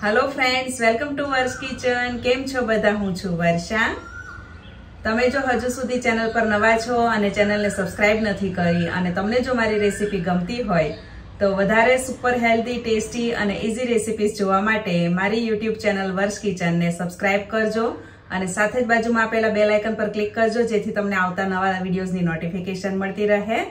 hello friends welcome to Varsha kitchen કેમ છો બધા હું છું વર્ષા તમે જો હજુ સુધી ચેનલ પર નવા છો અને ચેનલને સબસ્ક્રાઇબ નથી કરી અને તમને જો મારી રેસીપી ગમતી હોય તો વધારે સુપર હેલ્ધી ટેસ્ટી અને ઇઝી રેસીપીસ જોવા માટે મારી યુટ્યુબ ચેનલ વર્ષ કિચનને સબસ્ક્રાઇબ કરજો અને સાથે જ બાજુમાં આપેલા બેલ આઇકન પર ક્લિક કરજો જેથી તમને આવતા નવા વિડીયોઝની નોટિફિકેશન મળતી રહે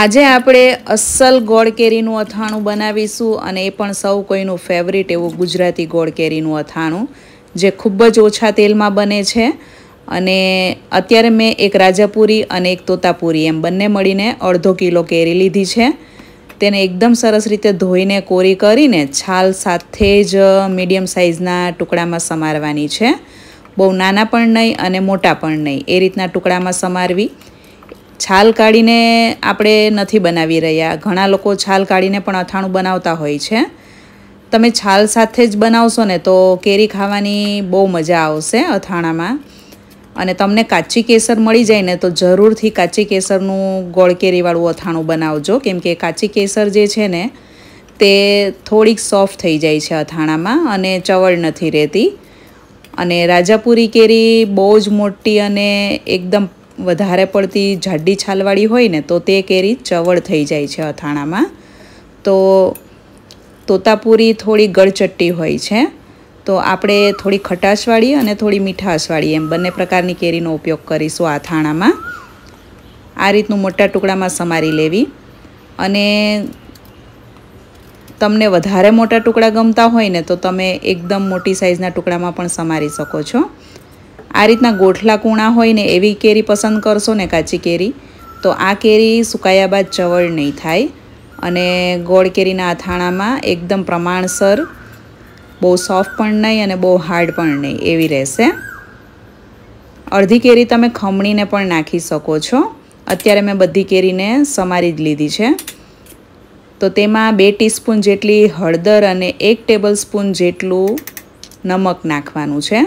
આજે આપણે અસલ ગોળ કેરીનું અથાણું બનાવીશું અને એ પણ સૌ કોઈનું ફેવરિટ એવું ગુજરાતી ગોળ કેરીનું અથાણું જે ખૂબ જ ઓછા તેલમાં બને છે અને અત્યારે મેં એક રાજાપુરી અને એક તોતાપુરી એમ બંને મળીને અડધો કિલો કેરી લીધી છે તેને એકદમ સરસ રીતે ધોઈને કોરી કરીને છાલ સાથે જ મીડિયમ સાઇઝના ટુકડામાં સમારવાની છે બહુ નાના પણ નહીં અને મોટા પણ નહીં એ રીતના ટુકડામાં સમારવી છાલ કાઢીને આપણે નથી બનાવી રહ્યા ઘણા લોકો છાલ કાઢીને પણ અથાણું બનાવતા હોય છે તમે છાલ સાથે જ બનાવશો ને તો કેરી ખાવાની બહુ મજા આવશે અથાણામાં અને તમને કાચી કેસર મળી જાય ને તો જરૂરથી કાચી કેસરનું ગોળ કેરીવાળું અથાણું બનાવજો કેમ કે કાચી કેસર જે છે ને તે થોડીક સોફ્ટ થઈ જાય છે અથાણામાં અને ચવળ નથી રહેતી અને રાજાપુરી કેરી બહુ જ મોટી અને એકદમ વધારે પડતી જાડી છાલવાળી હોય ને તો તે કેરી ચવળ થઈ જાય છે અથાણામાં તો તોતાપુરી થોડી ગળચટ્ટી હોય છે તો આપણે થોડી ખટાશવાળી અને થોડી મીઠાશવાળી એમ બંને પ્રકારની કેરીનો ઉપયોગ કરીશું આ થાણામાં આ રીતનું મોટા ટુકડામાં સમારી લેવી અને તમને વધારે મોટા ટુકડા ગમતા હોય ને તો તમે એકદમ મોટી સાઇઝના ટુકડામાં પણ સમારી શકો છો આ રીતના ગોઠલા કૂણા હોય ને એવી કેરી પસંદ કરશો ને કાચી કેરી તો આ કેરી સુકાયા બાદ ચવળ નહીં થાય અને ગોળ કેરીના અથાણામાં એકદમ પ્રમાણસર બહુ સોફ્ટ પણ નહીં અને બહુ હાર્ડ પણ નહીં એવી રહેશે અડધી કેરી તમે ખમણીને પણ નાખી શકો છો અત્યારે મેં બધી કેરીને સમારી જ લીધી છે તો તેમાં બે ટીસ્પૂન જેટલી હળદર અને એક ટેબલ સ્પૂન જેટલું નમક નાખવાનું છે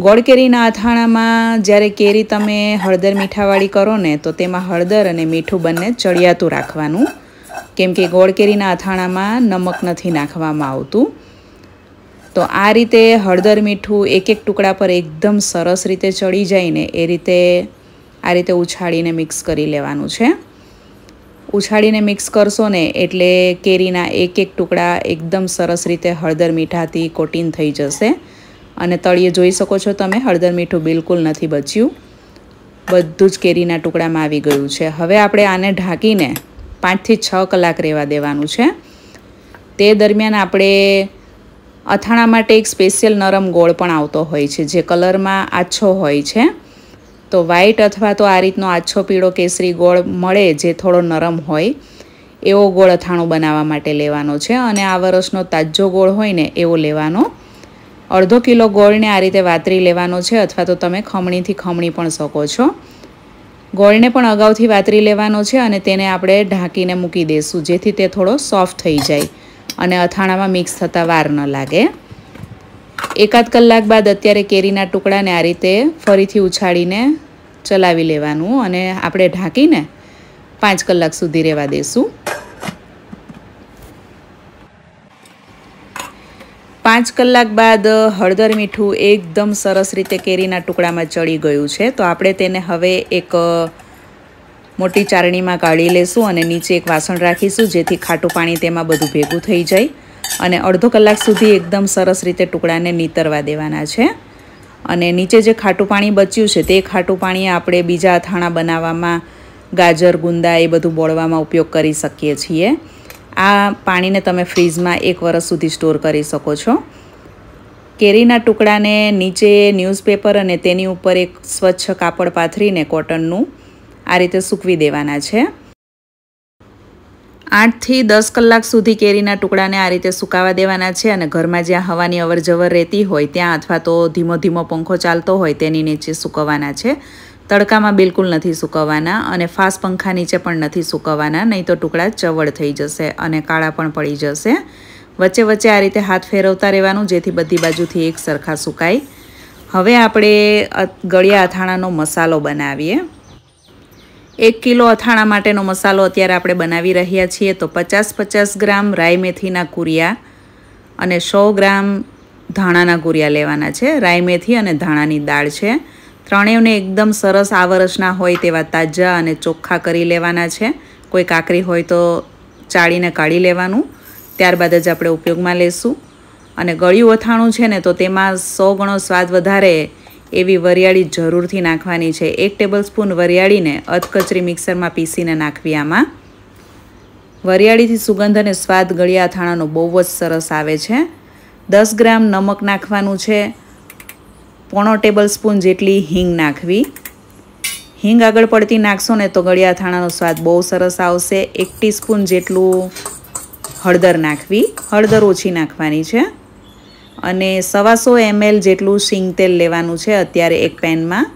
ગોળ કેરીના અથાણામાં જ્યારે કેરી તમે હળદર મીઠાવાળી કરો ને તો તેમાં હળદર અને મીઠું બંને ચડિયાતું રાખવાનું કેમ કે ગોળ કેરીના અથાણામાં નમક નથી નાખવામાં આવતું તો આ રીતે હળદર મીઠું એક એક ટુકડા પર એકદમ સરસ રીતે ચડી જાય ને એ રીતે આ રીતે ઉછાળીને મિક્સ કરી લેવાનું છે ઉછાળીને મિક્સ કરશો ને એટલે કેરીના એક એક ટુકડા એકદમ સરસ રીતે હળદર મીઠાથી કોટિંગ થઈ જશે અને તળિયે જોઈ શકો છો તમે હળદર મીઠું બિલકુલ નથી બચ્યું બધું જ કેરીના ટુકડામાં આવી ગયું છે હવે આપણે આને ઢાંકીને પાંચથી છ કલાક રહેવા દેવાનું છે તે દરમિયાન આપણે અથાણા માટે એક સ્પેશિયલ નરમ ગોળ પણ આવતો હોય છે જે કલરમાં આછો હોય છે તો વ્હાઈટ અથવા તો આ રીતનો આછો પીળો કેસરી ગોળ મળે જે થોડો નરમ હોય એવો ગોળ અથાણું બનાવવા માટે લેવાનો છે અને આ વર્ષનો તાજો ગોળ હોય ને એવો લેવાનો અડધો કિલો ગોળને આ રીતે વાતરી લેવાનો છે અથવા તો તમે ખમણીથી ખમણી પણ શકો છો ગોળને પણ અગાઉથી વાતરી લેવાનો છે અને તેને આપણે ઢાંકીને મૂકી દઈશું જેથી તે થોડો સોફ્ટ થઈ જાય અને અથાણામાં મિક્સ થતાં વાર ન લાગે એકાદ કલાક બાદ અત્યારે કેરીના ટુકડાને આ રીતે ફરીથી ઉછાળીને ચલાવી લેવાનું અને આપણે ઢાંકીને પાંચ કલાક સુધી રહેવા દઈશું પાંચ કલાક બાદ હળદર મીઠું એકદમ સરસ રીતે કેરીના ટુકડામાં ચડી ગયું છે તો આપણે તેને હવે એક મોટી ચારણીમાં કાઢી લેશું અને નીચે એક વાસણ રાખીશું જેથી ખાટું પાણી તેમાં બધું ભેગું થઈ જાય અને અડધો કલાક સુધી એકદમ સરસ રીતે ટુકડાને નીતરવા દેવાના છે અને નીચે જે ખાટું પાણી બચ્યું છે તે ખાટું પાણી આપણે બીજા અથાણા બનાવવામાં ગાજર ગુંદા એ બધું બોળવામાં ઉપયોગ કરી શકીએ છીએ આ પાણીને તમે ફ્રીજમાં એક વરસ સુધી સ્ટોર કરી શકો છો કેરીના ટુકડાને નીચે ન્યૂઝપેપર અને તેની ઉપર એક સ્વચ્છ કાપડ પાથરીને કોટનનું આ રીતે સૂકવી દેવાના છે આઠથી દસ કલાક સુધી કેરીના ટુકડાને આ રીતે સુકાવા દેવાના છે અને ઘરમાં જ્યાં હવાની અવરજવર રહેતી હોય ત્યાં અથવા તો ધીમો ધીમો પંખો ચાલતો હોય તેની નીચે સૂકવવાના છે તડકામાં બિલકુલ નથી સૂકવવાના અને ફાસ પંખા નીચે પણ નથી સૂકવવાના નહીં તો ટુકડા ચવળ થઈ જશે અને કાળા પણ પડી જશે વચ્ચે વચ્ચે આ રીતે હાથ ફેરવતા રહેવાનું જેથી બધી બાજુથી એક સરખા સુકાય હવે આપણે ગળ્યા અથાણાનો મસાલો બનાવીએ એક કિલો અથાણા માટેનો મસાલો અત્યારે આપણે બનાવી રહ્યા છીએ તો પચાસ પચાસ ગ્રામ રાઈ મેથીના કુરિયા અને સો ગ્રામ ધાણાના કુરિયા લેવાના છે રાઈ મેથી અને ધાણાની દાળ છે ત્રણેયને એકદમ સરસ આ વરસના હોય તેવા તાજા અને ચોખ્ખા કરી લેવાના છે કોઈ કાકરી હોય તો ચાળીને કાઢી લેવાનું ત્યારબાદ જ આપણે ઉપયોગમાં લઈશું અને ગળ્યું અથાણું છે ને તો તેમાં સો ગણો સ્વાદ વધારે એવી વરિયાળી જરૂરથી નાખવાની છે એક ટેબલસ્પૂન વરિયાળીને અધકચરી મિક્સરમાં પીસીને નાખવી આમાં વરિયાળીથી સુગંધ અને સ્વાદ ગળ્યા અથાણાનો બહુ જ સરસ આવે છે દસ ગ્રામ નમક નાખવાનું છે પોણો ટેબલ સ્પૂન જેટલી હિંગ નાખવી હિંગ આગળ પડતી નાખશો ને તો ગળિયા થાણાનો સ્વાદ બહુ સરસ આવશે એક ટીસ્પૂન જેટલું હળદર નાખવી હળદર ઓછી નાખવાની છે અને સવાસો એમએલ જેટલું શીંગ તેલ લેવાનું છે અત્યારે એક પેનમાં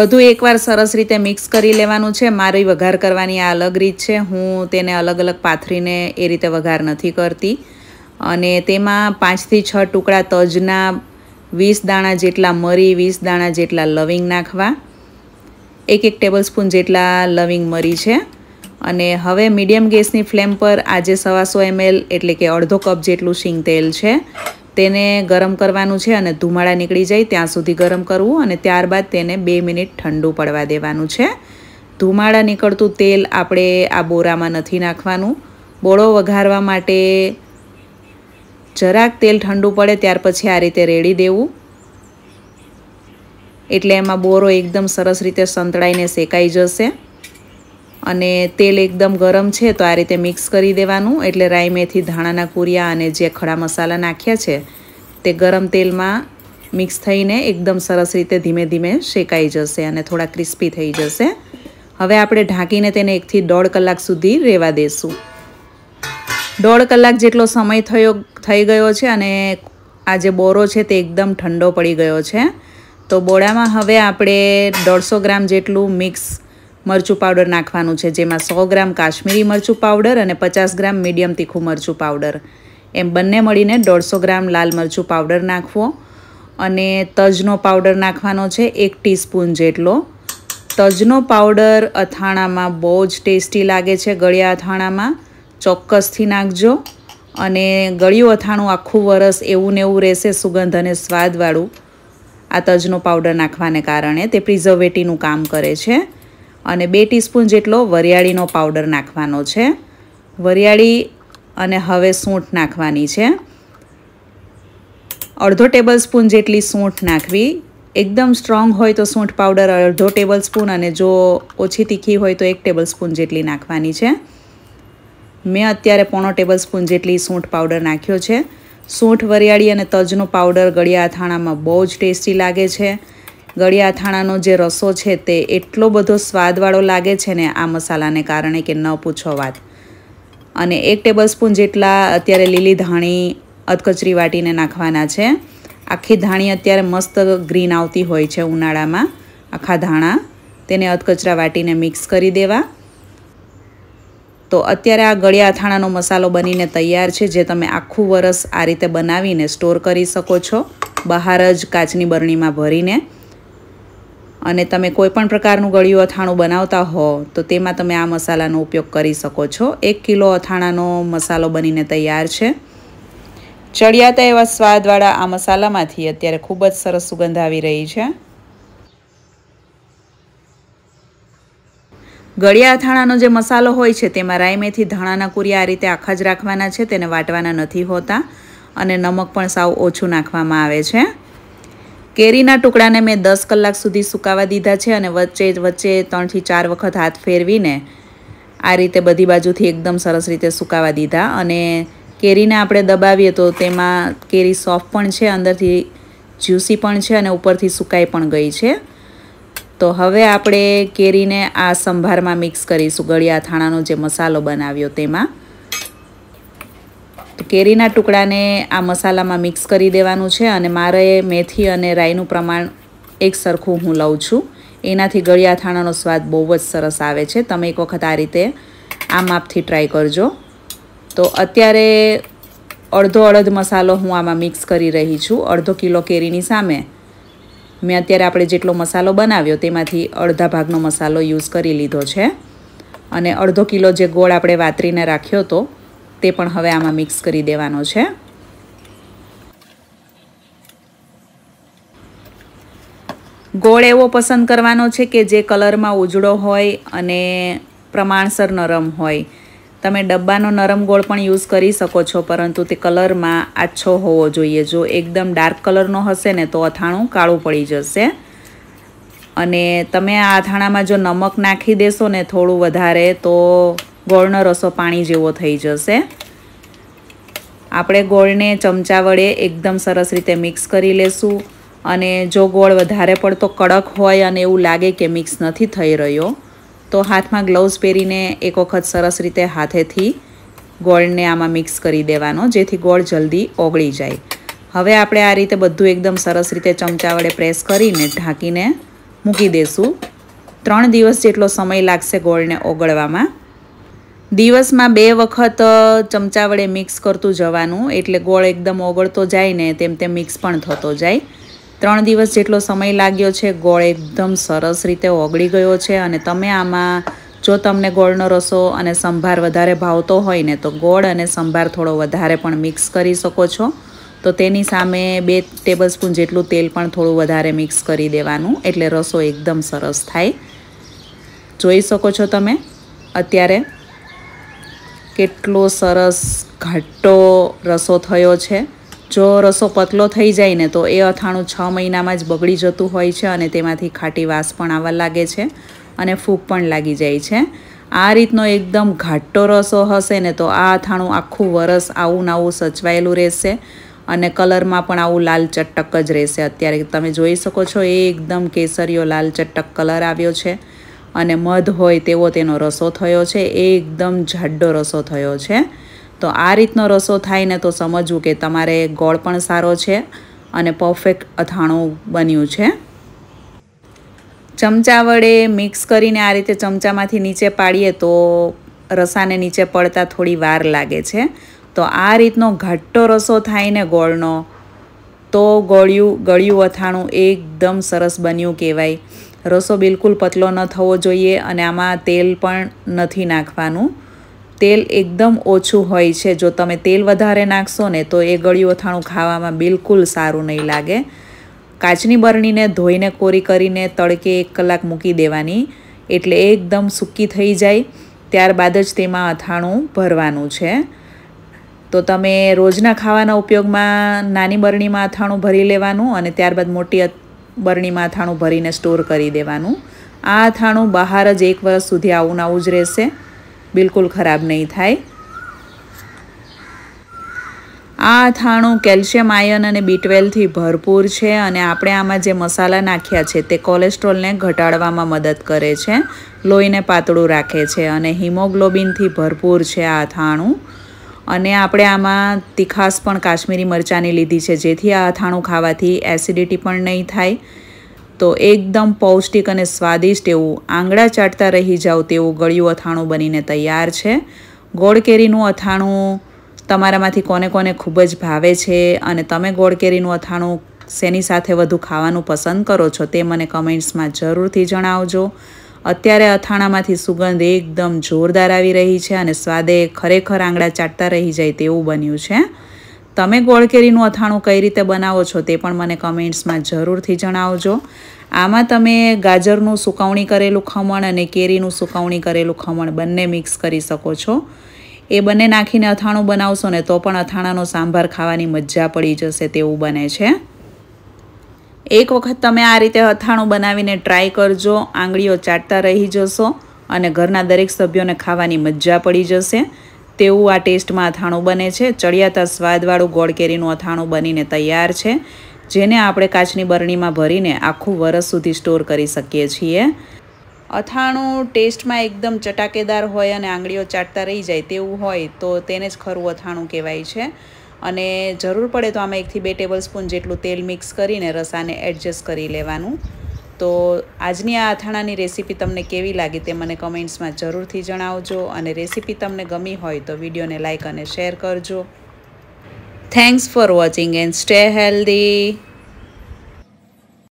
બધું એકવાર સરસ રીતે મિક્સ કરી લેવાનું છે મારી વઘાર કરવાની આ અલગ રીત છે હું તેને અલગ અલગ પાથરીને એ રીતે વઘાર નથી કરતી અને તેમાં પાંચથી છ ટુકડા તજના વીસ દાણા જેટલા મરી વીસ દાણા જેટલા લવિંગ નાખવા એક એક ટેબલસ્પૂન જેટલા લવિંગ મરી છે અને હવે મીડિયમ ગેસની ફ્લેમ પર આજે સવાસો એમએલ એટલે કે અડધો કપ જેટલું શીંગ તેલ છે તેને ગરમ કરવાનું છે અને ધુમાડા નીકળી જાય ત્યાં સુધી ગરમ કરવું અને ત્યારબાદ તેને બે મિનિટ ઠંડુ પડવા દેવાનું છે ધુમાડા નીકળતું તેલ આપણે આ બોરામાં નથી નાખવાનું બોળો વઘારવા માટે જરાક તેલ ઠંડુ પડે ત્યાર પછી આ રીતે રેડી દેવું એટલે એમાં બોરો એકદમ સરસ રીતે સંતળાઈને શેકાઈ જશે અને તેલ એકદમ ગરમ છે તો આ રીતે મિક્સ કરી દેવાનું એટલે રાઈ મેથી ધાણાના કુરિયા અને જે ખડા મસાલા નાખ્યા છે તે ગરમ તેલમાં મિક્સ થઈને એકદમ સરસ રીતે ધીમે ધીમે શેકાઈ જશે અને થોડા ક્રિસ્પી થઈ જશે હવે આપણે ઢાંકીને તેને એકથી દોઢ કલાક સુધી રહેવા દઈશું દોઢ કલાક જેટલો સમય થયો થઈ ગયો છે અને આ જે બોરો છે તે એકદમ ઠંડો પડી ગયો છે તો બોડામાં હવે આપણે દોઢસો ગ્રામ જેટલું મિક્સ મરચું પાવડર નાખવાનું છે જેમાં સો ગ્રામ કાશ્મીરી મરચું પાવડર અને પચાસ ગ્રામ મીડિયમ તીખું મરચું પાવડર એમ બંને મળીને દોઢસો ગ્રામ લાલ મરચું પાવડર નાખવો અને તજનો પાવડર નાખવાનો છે એક ટીસ્પૂન જેટલો તજનો પાવડર અથાણામાં બહુ જ ટેસ્ટી લાગે છે ગળ્યા અથાણામાં ચોક્કસથી નાખજો અને ગળ્યું અથાણું આખું વરસ એવું ને એવું રહેશે સુગંધ અને સ્વાદવાળું આ તજનો પાવડર નાખવાને કારણે તે પ્રિઝર્વેટીનું કામ કરે છે અને બે ટીસ્પૂન જેટલો વરિયાળીનો પાવડર નાખવાનો છે વરિયાળી અને હવે સૂંઠ નાખવાની છે અડધો ટેબલ સ્પૂન જેટલી સૂંઠ નાખવી એકદમ સ્ટ્રોંગ હોય તો સૂંઠ પાવડર અડધો ટેબલ સ્પૂન અને જો ઓછી તીખી હોય તો એક ટેબલ સ્પૂન જેટલી નાખવાની છે મેં અત્યારે પોણો ટેબલ સ્પૂન જેટલી સૂંઠ પાવડર નાખ્યો છે સૂંઠ વરિયાળી અને તજનો પાવડર ગળિયા અથાણામાં બહુ જ ટેસ્ટી લાગે છે ગળિયા અથાણાનો જે રસો છે તે એટલો બધો સ્વાદવાળો લાગે છે ને આ મસાલાને કારણે કે ન પૂછો વાત અને એક ટેબલ સ્પૂન જેટલા અત્યારે લીલી ધાણી અધકચરી વાટીને નાખવાના છે આખી ધાણી અત્યારે મસ્ત ગ્રીન આવતી હોય છે ઉનાળામાં આખા ધાણા તેને અધકચરા વાટીને મિક્સ કરી દેવા તો અત્યારે આ ગળ્યા અથાણાનો મસાલો બનીને તૈયાર છે જે તમે આખું વરસ આ રીતે બનાવીને સ્ટોર કરી શકો છો બહાર જ કાચની બરણીમાં ભરીને અને તમે કોઈપણ પ્રકારનું ગળ્યું અથાણું બનાવતા હો તો તેમાં તમે આ મસાલાનો ઉપયોગ કરી શકો છો એક કિલો અથાણાનો મસાલો બનીને તૈયાર છે ચડિયાતા એવા સ્વાદવાળા આ મસાલામાંથી અત્યારે ખૂબ જ સરસ સુગંધ આવી રહી છે ગળિયા અથાણાનો જે મસાલો હોય છે તેમાં રાઈ મેથી ધાણાના કુરિયા આ રીતે આખા જ રાખવાના છે તેને વાટવાના નથી હોતા અને નમક પણ સાવ ઓછું નાખવામાં આવે છે કેરીના ટુકડાને મેં દસ કલાક સુધી સુકાવા દીધા છે અને વચ્ચે વચ્ચે ત્રણથી ચાર વખત હાથ ફેરવીને આ રીતે બધી બાજુથી એકદમ સરસ રીતે સુકાવા દીધા અને કેરીને આપણે દબાવીએ તો તેમાં કેરી સોફ્ટ પણ છે અંદરથી જ્યુસી પણ છે અને ઉપરથી સુકાઈ પણ ગઈ છે તો હવે આપણે કેરીને આ સંભારમાં મિક્સ કરીશું ગળિયા થાણાનો જે મસાલો બનાવ્યો તેમાં તો કેરીના ટુકડાને આ મસાલામાં મિક્સ કરી દેવાનું છે અને મારે મેથી અને રાઈનું પ્રમાણ એક સરખું હું લઉં છું એનાથી ગળિયા થાણાનો સ્વાદ બહુ જ સરસ આવે છે તમે એક વખત આ રીતે આ માપથી ટ્રાય કરજો તો અત્યારે અડધો અડધ મસાલો હું આમાં મિક્સ કરી રહી છું અડધો કિલો કેરીની સામે મેં અત્યારે આપણે જેટલો મસાલો બનાવ્યો તેમાંથી અડધા ભાગનો મસાલો યુઝ કરી લીધો છે અને અડધો કિલો જે ગોળ આપણે વાતરીને રાખ્યો હતો તે પણ હવે આમાં મિક્સ કરી દેવાનો છે ગોળ એવો પસંદ કરવાનો છે કે જે કલરમાં ઉજળો હોય અને પ્રમાણસર નરમ હોય તમે ડબ્બાનો નરમ ગોળ પણ યુઝ કરી શકો છો પરંતુ તે કલરમાં આછો હોવો જોઈએ જો એકદમ ડાર્ક કલરનો હશે ને તો અથાણું કાળું પડી જશે અને તમે આ અથાણામાં જો નમક નાખી દેશો ને થોડું વધારે તો ગોળનો રસો પાણી જેવો થઈ જશે આપણે ગોળને ચમચા વડે એકદમ સરસ રીતે મિક્સ કરી લેશું અને જો ગોળ વધારે પડતો કડક હોય અને એવું લાગે કે મિક્સ નથી થઈ રહ્યો તો હાથમાં ગ્લવ્સ પહેરીને એક વખત સરસ રીતે હાથેથી ગોળને આમાં મિક્સ કરી દેવાનો જેથી ગોળ જલ્દી ઓગળી જાય હવે આપણે આ રીતે બધું એકદમ સરસ રીતે ચમચા વડે પ્રેસ કરીને ઢાંકીને મૂકી દેશું ત્રણ દિવસ જેટલો સમય લાગશે ગોળને ઓગળવામાં દિવસમાં બે વખત ચમચા વડે મિક્સ કરતું જવાનું એટલે ગોળ એકદમ ઓગળતો જાય ને તેમ તેમ મિક્સ પણ થતો જાય ત્રણ દિવસ જેટલો સમય લાગ્યો છે ગોળ એકદમ સરસ રીતે ઓગળી ગયો છે અને તમે આમાં જો તમને ગોળનો રસો અને સંભાર વધારે ભાવતો હોય ને તો ગોળ અને સંભાર થોડો વધારે પણ મિક્સ કરી શકો છો તો તેની સામે બે ટેબલસ્પૂન જેટલું તેલ પણ થોડું વધારે મિક્સ કરી દેવાનું એટલે રસો એકદમ સરસ થાય જોઈ શકો છો તમે અત્યારે કેટલો સરસ ઘાટો રસો થયો છે જો રસો પતલો થઈ જાય ને તો એ અથાણું છ મહિનામાં જ બગડી જતું હોય છે અને તેમાંથી ખાટી વાસ પણ આવવા લાગે છે અને ફૂગ પણ લાગી જાય છે આ રીતનો એકદમ ઘાટો રસો હશે ને તો આ અથાણું આખું વરસ આવું નાવું સચવાયેલું રહેશે અને કલરમાં પણ આવું લાલ ચટક જ રહેશે અત્યારે તમે જોઈ શકો છો એ એકદમ કેસરીઓ લાલ ચટક કલર આવ્યો છે અને મધ હોય તેવો તેનો રસો થયો છે એ એકદમ જાડો રસો થયો છે તો આ રીતનો રસો થાય ને તો સમજવું કે તમારે ગોળ પણ સારો છે અને પરફેક્ટ અથાણું બન્યું છે ચમચા વડે મિક્સ કરીને આ રીતે ચમચામાંથી નીચે પાડીએ તો રસાને નીચે પડતા થોડી વાર લાગે છે તો આ રીતનો ઘટ્ટો રસો થાય ને ગોળનો તો ગળ્યું ગળ્યું અથાણું એકદમ સરસ બન્યું કહેવાય રસો બિલકુલ પતલો ન થવો જોઈએ અને આમાં તેલ પણ નથી નાખવાનું તેલ એકદમ ઓછું હોય છે જો તમે તેલ વધારે નાખશો ને તો એ ગળ્યું અથાણું ખાવામાં બિલકુલ સારું નહીં લાગે કાચની બરણીને ધોઈને કોરી કરીને તડકે એક કલાક મૂકી દેવાની એટલે એકદમ સૂકી થઈ જાય ત્યારબાદ જ તેમાં અથાણું ભરવાનું છે તો તમે રોજના ખાવાના ઉપયોગમાં નાની બરણીમાં અથાણું ભરી લેવાનું અને ત્યારબાદ મોટી બરણીમાં અથાણું ભરીને સ્ટોર કરી દેવાનું આ અથાણું બહાર જ એક વર્ષ સુધી આવું આવું જ રહેશે બિલકુલ ખરાબ નહીં થાય આ અથાણું કેલ્શિયમ આયન અને બી ટ્વેલ્વથી ભરપૂર છે અને આપણે આમાં જે મસાલા નાખ્યા છે તે કોલેસ્ટ્રોલને ઘટાડવામાં મદદ કરે છે લોહીને પાતળું રાખે છે અને હિમોગ્લોબિનથી ભરપૂર છે આ અથાણું અને આપણે આમાં તીખાસ પણ કાશ્મીરી મરચાંની લીધી છે જેથી આ અથાણું ખાવાથી એસિડિટી પણ નહીં થાય તો એકદમ પૌષ્ટિક અને સ્વાદિષ્ટ એવું આંગળા ચાટતા રહી જાવ તેવું ગળ્યું અથાણું બનીને તૈયાર છે ગોળ કેરીનું અથાણું તમારામાંથી કોને કોને ખૂબ જ ભાવે છે અને તમે ગોળ કેરીનું અથાણું શેની સાથે વધુ ખાવાનું પસંદ કરો છો તે મને કમેન્ટ્સમાં જરૂરથી જણાવજો અત્યારે અથાણામાંથી સુગંધ એકદમ જોરદાર આવી રહી છે અને સ્વાદે ખરેખર આંગળા ચાટતા રહી જાય તેવું બન્યું છે તમે ગોળકેરીનું અથાણું કઈ રીતે બનાવો છો તે પણ મને કમેન્ટ્સમાં જરૂરથી જણાવજો આમાં તમે ગાજરનું સુકવણી કરેલું ખમણ અને કેરીનું સુકવણી કરેલું ખમણ બંને મિક્સ કરી શકો છો એ બંને નાખીને અથાણું બનાવશો ને તો પણ અથાણાનો સાંભાર ખાવાની મજા પડી જશે તેવું બને છે એક વખત તમે આ રીતે અથાણું બનાવીને ટ્રાય કરજો આંગળીઓ ચાટતા રહી જશો અને ઘરના દરેક સભ્યોને ખાવાની મજા પડી જશે તેવું આ ટેસ્ટમાં અથાણું બને છે ચડિયાતા સ્વાદવાળું ગોળ કેરીનું અથાણું બનીને તૈયાર છે જેને આપણે કાચની બરણીમાં ભરીને આખું વરસ સુધી સ્ટોર કરી શકીએ છીએ અથાણું ટેસ્ટમાં એકદમ ચટાકેદાર હોય અને આંગળીઓ ચાટતા રહી જાય તેવું હોય તો તેને જ ખરું અથાણું કહેવાય છે અને જરૂર પડે તો આમાં એકથી બે ટેબલ સ્પૂન જેટલું તેલ મિક્સ કરીને રસાને એડજસ્ટ કરી લેવાનું તો આજની આ અથાણાની રેસીપી તમને કેવી લાગી તે મને કમેન્ટ્સમાં જરૂરથી જણાવજો અને રેસીપી તમને ગમી હોય તો વિડીયોને લાઇક અને શેર કરજો thanks for watching and stay healthy